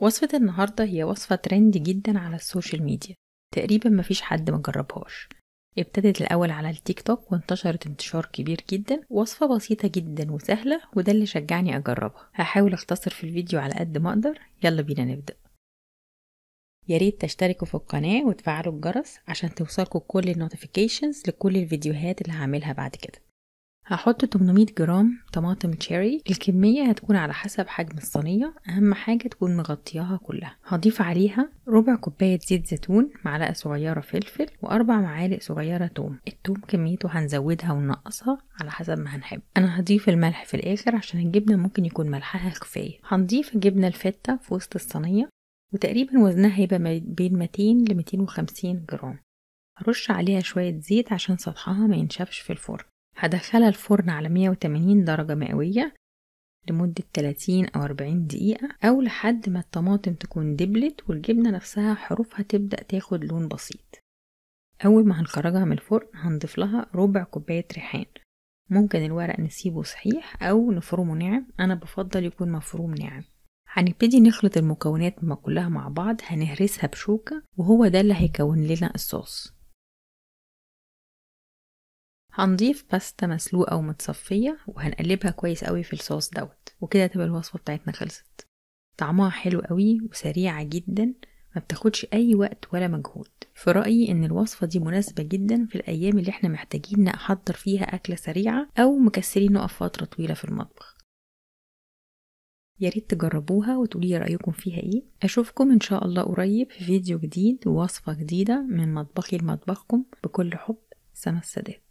وصفة النهاردة هي وصفة ترند جدا على السوشيال ميديا تقريبا مفيش حد مجربهاش ابتدت الأول على التيك توك وانتشرت انتشار كبير جدا وصفة بسيطة جدا وسهلة وده اللي شجعني أجربها هحاول أختصر في الفيديو على قد ما أقدر يلا بينا نبدأ ياريت تشتركوا في القناة وتفعلوا الجرس عشان توصلكوا كل النوتيفيكيشنز لكل الفيديوهات اللي هعملها بعد كده هحط 800 جرام طماطم تشيري الكمية هتكون على حسب حجم الصينية أهم حاجة تكون مغطياها كلها هضيف عليها ربع كوباية زيت زيتون معلقة صغيرة فلفل وأربع معالق صغيرة توم التوم كميته هنزودها وننقصها على حسب ما هنحب أنا هضيف الملح في الآخر عشان الجبنة ممكن يكون ملحها كفاية هنضيف الجبنة الفتة في وسط الصينية وتقريبا وزنها هيبقى بين 200 ل 250 جرام هرش عليها شوية زيت عشان سطحها ما ينشفش في الفرن هدخلها الفرن على 180 درجة مئوية لمدة 30 أو 40 دقيقة أو لحد ما الطماطم تكون دبلت والجبنة نفسها حروفها تبدأ تاخد لون بسيط أول ما هنخرجها من الفرن هنضيف لها ربع كوباية ريحان ممكن الورق نسيبه صحيح أو نفرمه ناعم أنا بفضل يكون مفروم ناعم هنبتدي نخلط المكونات كلها مع بعض هنهرسها بشوكة وهو ده اللي هيكون لنا الصوص هنضيف باستا مسلوقة ومتصفية وهنقلبها كويس قوي في الصوص دوت وكده تبقى الوصفة بتاعتنا خلصت طعمها حلو قوي وسريعة جدا ما بتاخدش اي وقت ولا مجهود في رأيي ان الوصفة دي مناسبة جدا في الايام اللي احنا محتاجين نحضر فيها اكلة سريعة او مكسرين نقف فترة طويلة في المطبخ ياريت تجربوها وتقولي رأيكم فيها ايه اشوفكم ان شاء الله قريب في فيديو جديد ووصفة جديدة من مطبخي لمطبخكم بكل حب سنه السادات